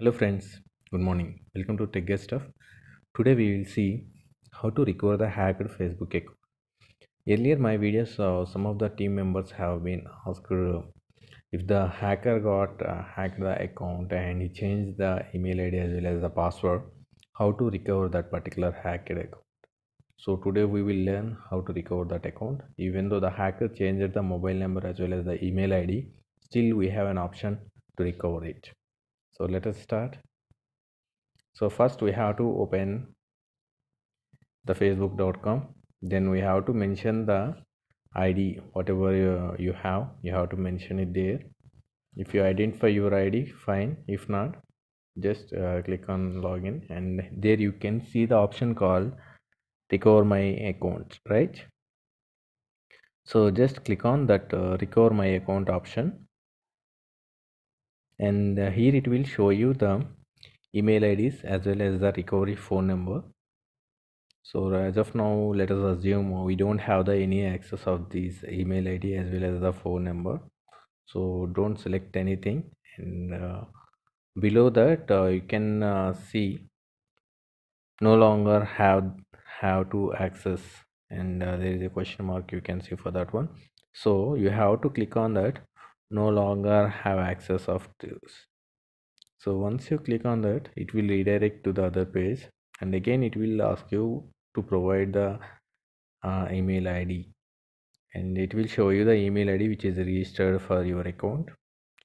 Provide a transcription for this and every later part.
hello friends good morning welcome to tech guest stuff today we will see how to recover the hacked facebook account earlier my videos uh, some of the team members have been asked uh, if the hacker got uh, hacked the account and he changed the email id as well as the password how to recover that particular hacked account so today we will learn how to recover that account even though the hacker changed the mobile number as well as the email id still we have an option to recover it so let us start so first we have to open the facebook.com then we have to mention the id whatever you, uh, you have you have to mention it there if you identify your id fine if not just uh, click on login and there you can see the option called over my account right so just click on that uh, recover my account option and uh, here it will show you the email IDs as well as the recovery phone number so as of now let us assume we don't have the any access of this email ID as well as the phone number so don't select anything and uh, below that uh, you can uh, see no longer have have to access and uh, there is a question mark you can see for that one so you have to click on that no longer have access of this so once you click on that it will redirect to the other page and again it will ask you to provide the uh, email id and it will show you the email id which is registered for your account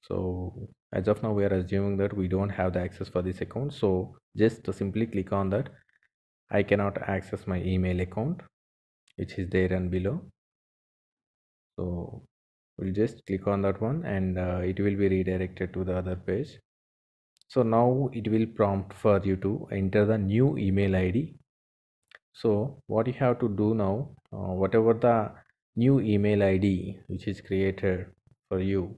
so as of now we are assuming that we don't have the access for this account so just to simply click on that i cannot access my email account which is there and below so we'll just click on that one and uh, it will be redirected to the other page so now it will prompt for you to enter the new email id so what you have to do now uh, whatever the new email id which is created for you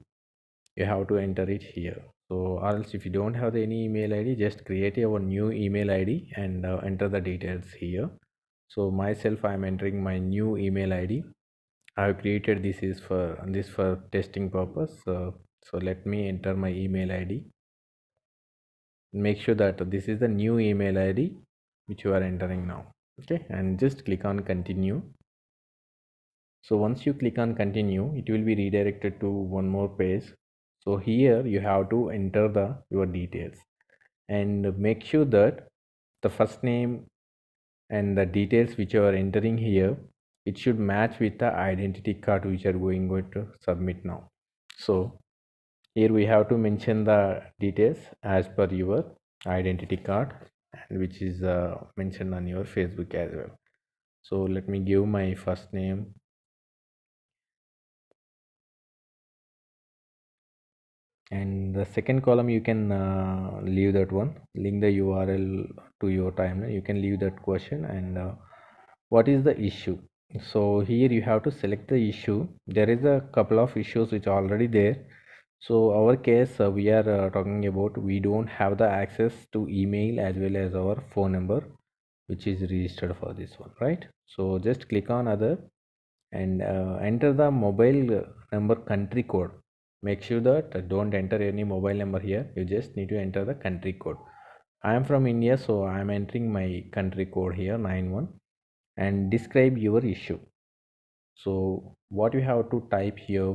you have to enter it here so else if you don't have any email id just create your new email id and uh, enter the details here so myself i am entering my new email id I have created this is for this for testing purpose so, so let me enter my email ID make sure that this is the new email ID which you are entering now okay and just click on continue so once you click on continue it will be redirected to one more page so here you have to enter the your details and make sure that the first name and the details which you are entering here it should match with the identity card which are going, going to submit now so here we have to mention the details as per your identity card and which is uh, mentioned on your facebook as well so let me give my first name and the second column you can uh, leave that one link the url to your timeline you can leave that question and uh, what is the issue so here you have to select the issue there is a couple of issues which are already there so our case uh, we are uh, talking about we don't have the access to email as well as our phone number which is registered for this one right so just click on other and uh, enter the mobile number country code make sure that uh, don't enter any mobile number here you just need to enter the country code i am from india so i am entering my country code here 91 and describe your issue so what you have to type here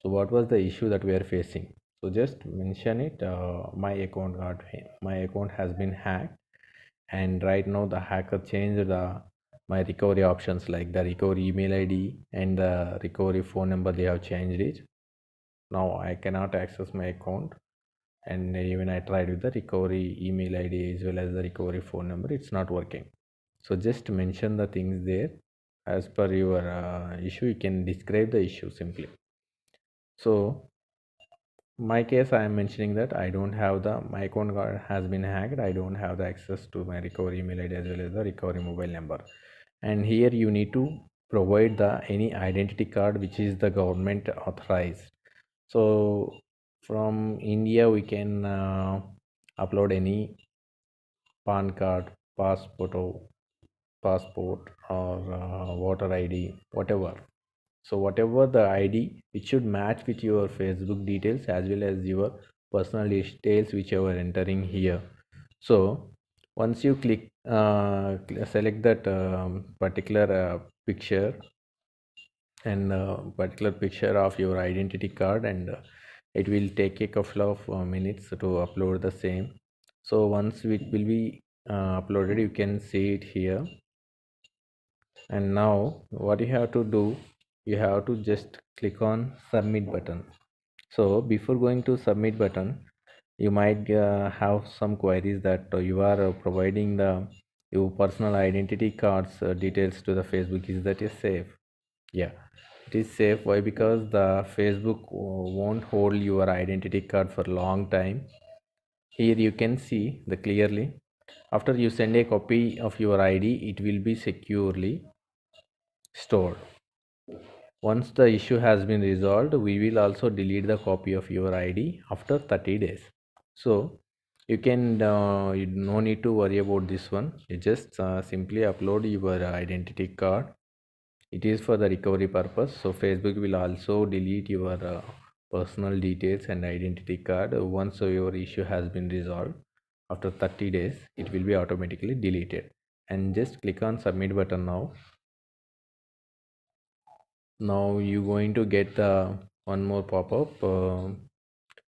so what was the issue that we are facing so just mention it uh, my account got my account has been hacked and right now the hacker changed the my recovery options like the recovery email id and the recovery phone number they have changed it now i cannot access my account and even i tried with the recovery email id as well as the recovery phone number it's not working so just mention the things there as per your uh, issue you can describe the issue simply so my case i am mentioning that i don't have the my account has been hacked i don't have the access to my recovery email id as well as the recovery mobile number and here you need to provide the any identity card which is the government authorized so from india we can uh, upload any pan card passport passport or uh, voter id whatever so whatever the id it should match with your facebook details as well as your personal details which you are entering here so once you click uh, select that um, particular uh, picture and uh, particular picture of your identity card and uh, it will take a couple of uh, minutes to upload the same so once it will be uh, uploaded you can see it here and now what you have to do you have to just click on submit button so before going to submit button you might uh, have some queries that uh, you are uh, providing the your personal identity cards uh, details to the facebook is that is safe yeah it is safe why because the facebook won't hold your identity card for long time here you can see the clearly after you send a copy of your id it will be securely stored. Once the issue has been resolved, we will also delete the copy of your ID after 30 days. So you can uh, you no need to worry about this one. You just uh, simply upload your identity card. It is for the recovery purpose. So Facebook will also delete your uh, personal details and identity card once your issue has been resolved. After 30 days, it will be automatically deleted. And just click on submit button now now you're going to get the uh, one more pop-up uh,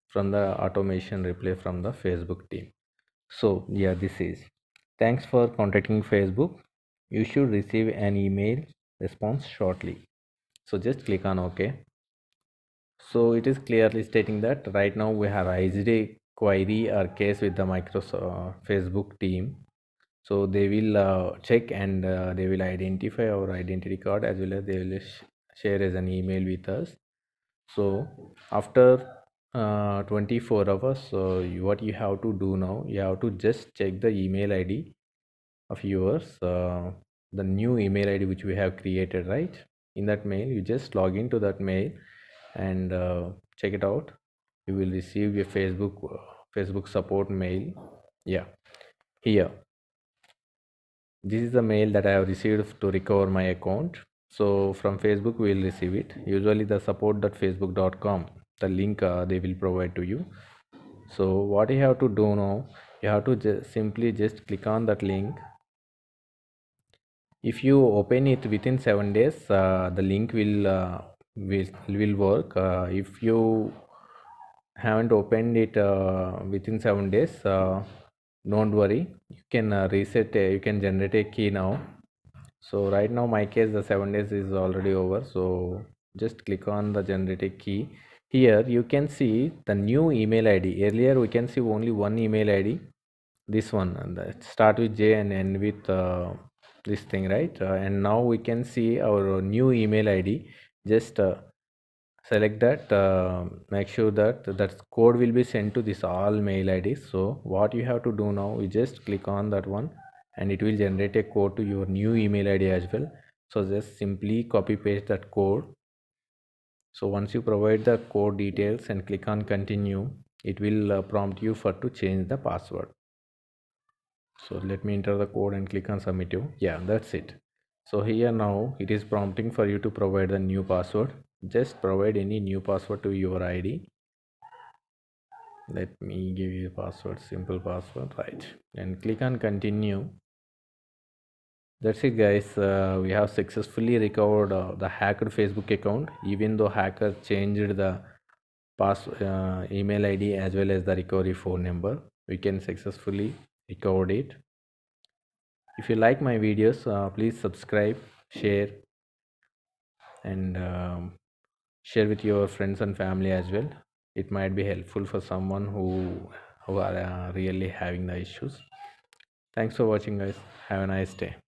from the automation replay from the facebook team so yeah this is thanks for contacting facebook you should receive an email response shortly so just click on ok so it is clearly stating that right now we have raised a query or case with the microsoft uh, facebook team so they will uh, check and uh, they will identify our identity card as well as they will share as an email with us so after uh, 24 hours so you, what you have to do now you have to just check the email id of yours uh, the new email id which we have created right in that mail you just log into that mail and uh, check it out you will receive your facebook facebook support mail yeah here this is the mail that i have received to recover my account so from facebook we will receive it usually the support.facebook.com the link uh, they will provide to you so what you have to do now you have to just simply just click on that link if you open it within 7 days uh, the link will uh, will, will work uh, if you haven't opened it uh, within 7 days uh, don't worry you can reset you can generate a key now so right now my case the seven days is already over so just click on the generated key here you can see the new email id earlier we can see only one email id this one and start with j and end with uh, this thing right uh, and now we can see our new email id just uh, select that uh, make sure that that code will be sent to this all mail id so what you have to do now you just click on that one and it will generate a code to your new email id as well so just simply copy paste that code so once you provide the code details and click on continue it will uh, prompt you for to change the password so let me enter the code and click on submit you yeah that's it so here now it is prompting for you to provide the new password just provide any new password to your id let me give you a password simple password right and click on continue that's it guys uh, we have successfully recovered uh, the hacked facebook account even though hacker changed the pass uh, email id as well as the recovery phone number we can successfully recover it if you like my videos uh, please subscribe share and um, share with your friends and family as well it might be helpful for someone who who are uh, really having the issues thanks for watching guys have a nice day